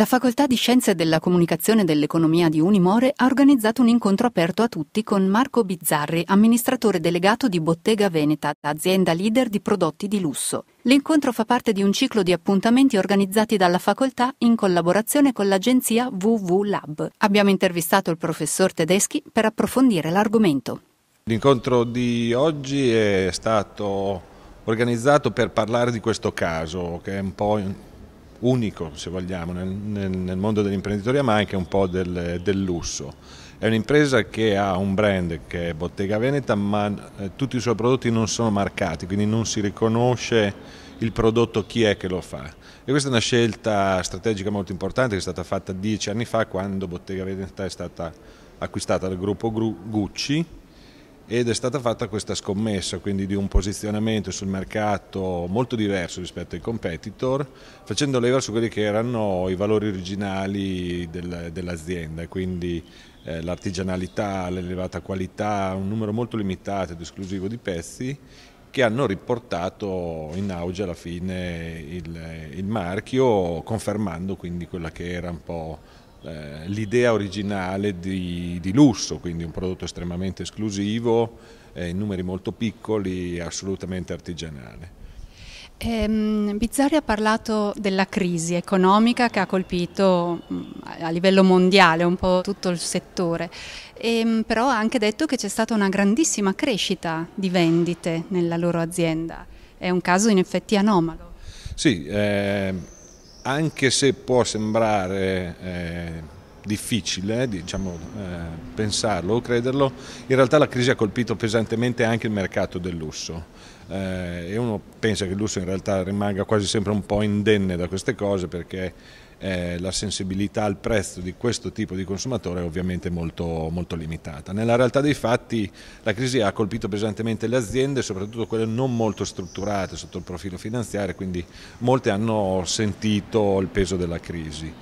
La Facoltà di Scienze della Comunicazione dell'Economia di Unimore ha organizzato un incontro aperto a tutti con Marco Bizzarri, amministratore delegato di Bottega Veneta, azienda leader di prodotti di lusso. L'incontro fa parte di un ciclo di appuntamenti organizzati dalla facoltà in collaborazione con l'agenzia WW Lab. Abbiamo intervistato il professor Tedeschi per approfondire l'argomento. L'incontro di oggi è stato organizzato per parlare di questo caso, che è un po' unico se vogliamo nel, nel mondo dell'imprenditoria ma anche un po' del, del lusso. È un'impresa che ha un brand che è Bottega Veneta, ma eh, tutti i suoi prodotti non sono marcati, quindi non si riconosce il prodotto chi è che lo fa. E questa è una scelta strategica molto importante che è stata fatta dieci anni fa quando Bottega Veneta è stata acquistata dal gruppo Gucci ed è stata fatta questa scommessa quindi di un posizionamento sul mercato molto diverso rispetto ai competitor facendo leva su quelli che erano i valori originali del, dell'azienda quindi eh, l'artigianalità, l'elevata qualità, un numero molto limitato ed esclusivo di pezzi che hanno riportato in auge alla fine il, il marchio confermando quindi quella che era un po' Eh, l'idea originale di, di, lusso, quindi un prodotto estremamente esclusivo, eh, in numeri molto piccoli, assolutamente artigianale. Ehm, Bizzarri ha parlato della crisi economica che ha colpito mm, a livello mondiale un po' tutto il settore, ehm, però ha anche detto che c'è stata una grandissima crescita di vendite nella loro azienda. È un caso in effetti anomalo. Sì, eh, anche se può sembrare eh, difficile eh, diciamo, eh, pensarlo o crederlo, in realtà la crisi ha colpito pesantemente anche il mercato del lusso. Eh, e uno pensa che il lusso in realtà rimanga quasi sempre un po' indenne da queste cose perché eh, la sensibilità al prezzo di questo tipo di consumatore è ovviamente molto, molto limitata. Nella realtà dei fatti la crisi ha colpito pesantemente le aziende, soprattutto quelle non molto strutturate sotto il profilo finanziario, quindi molte hanno sentito il peso della crisi.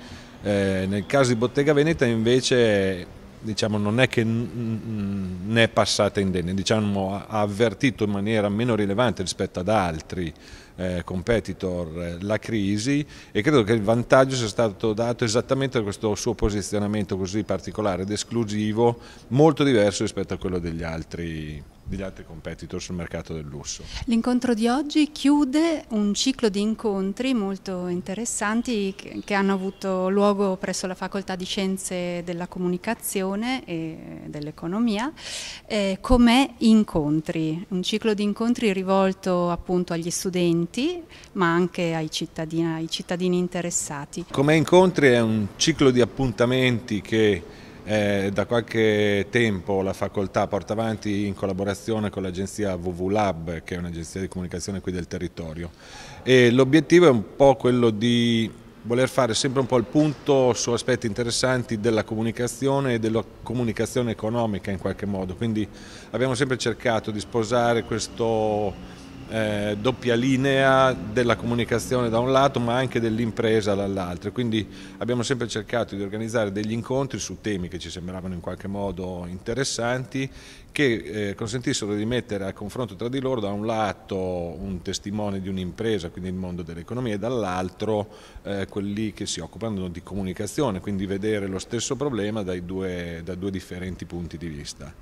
Eh, nel caso di Bottega Veneta invece diciamo, non è che ne è passata indenne, diciamo, ha avvertito in maniera meno rilevante rispetto ad altri eh, competitor eh, la crisi e credo che il vantaggio sia stato dato esattamente da questo suo posizionamento così particolare ed esclusivo, molto diverso rispetto a quello degli altri degli altri competitor sul mercato del lusso. L'incontro di oggi chiude un ciclo di incontri molto interessanti che hanno avuto luogo presso la Facoltà di Scienze della Comunicazione e dell'Economia eh, come incontri, un ciclo di incontri rivolto appunto agli studenti ma anche ai cittadini, ai cittadini interessati. Come incontri è un ciclo di appuntamenti che eh, da qualche tempo la facoltà porta avanti in collaborazione con l'agenzia VV Lab, che è un'agenzia di comunicazione qui del territorio. l'obiettivo è un po' quello di voler fare sempre un po' il punto su aspetti interessanti della comunicazione e della comunicazione economica in qualche modo, quindi abbiamo sempre cercato di sposare questo doppia linea della comunicazione da un lato ma anche dell'impresa dall'altro. Quindi abbiamo sempre cercato di organizzare degli incontri su temi che ci sembravano in qualche modo interessanti che eh, consentissero di mettere a confronto tra di loro da un lato un testimone di un'impresa, quindi il mondo dell'economia, e dall'altro eh, quelli che si occupano di comunicazione, quindi vedere lo stesso problema dai due, da due differenti punti di vista.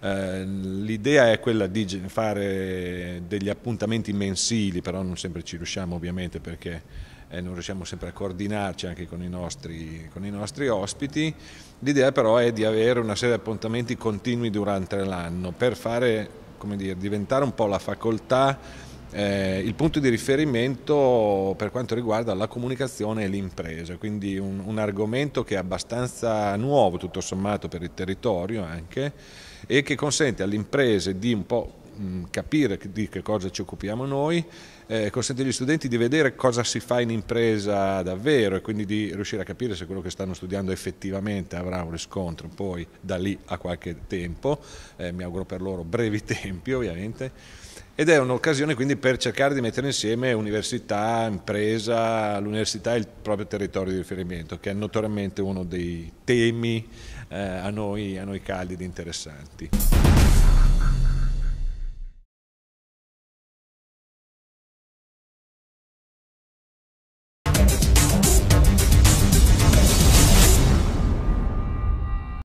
Eh, l'idea è quella di fare degli appuntamenti mensili, però non sempre ci riusciamo ovviamente perché eh, non riusciamo sempre a coordinarci anche con i nostri, con i nostri ospiti. L'idea però è di avere una serie di appuntamenti continui durante l'anno per fare, come dire, diventare un po' la facoltà eh, il punto di riferimento per quanto riguarda la comunicazione e l'impresa, quindi un, un, argomento che è abbastanza nuovo tutto sommato per il territorio anche e che consente alle imprese di un po' mm, capire di che cosa ci occupiamo noi, eh, consente agli studenti di vedere cosa si fa in impresa davvero e quindi di riuscire a capire se quello che stanno studiando effettivamente avrà un riscontro poi da lì a qualche tempo, eh, mi auguro per loro brevi tempi ovviamente ed è un'occasione quindi per cercare di mettere insieme università, impresa, l'università e il proprio territorio di riferimento, che è notoriamente uno dei temi eh, a, noi, a noi caldi ed interessanti.